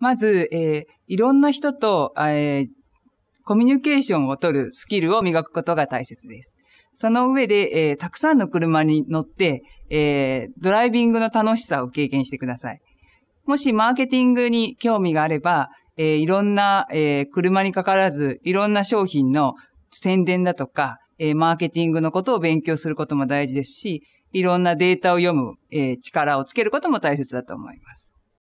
まず、えー、いろんな人と、えー、コミュニケーションをとるスキルを磨くことが大切です。その上で、えー、たくさんの車に乗って、えー、ドライビングの楽しさを経験してください。もしマーケティングに興味があれば、えー、いろんな、えー、車にかからず、いろんな商品の宣伝だとか、えー、マーケティングのことを勉強することも大事ですし、いろんなデータを読む、えー、力をつけることも大切だと思います。